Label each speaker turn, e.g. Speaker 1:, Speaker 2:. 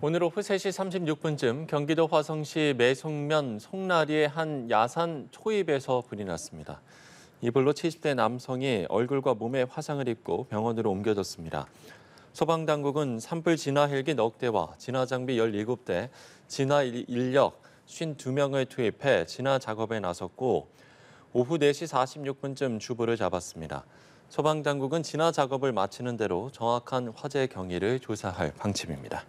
Speaker 1: 오늘 오후 3시 36분쯤 경기도 화성시 매송면 송나리의 한 야산 초입에서 불이 났습니다. 이 불로 70대 남성이 얼굴과 몸에 화상을 입고 병원으로 옮겨졌습니다. 소방당국은 산불 진화 헬기 넉대와 진화 장비 17대, 진화 인력 52명을 투입해 진화 작업에 나섰고 오후 4시 46분쯤 주부를 잡았습니다. 소방당국은 진화 작업을 마치는 대로 정확한 화재 경위를 조사할 방침입니다.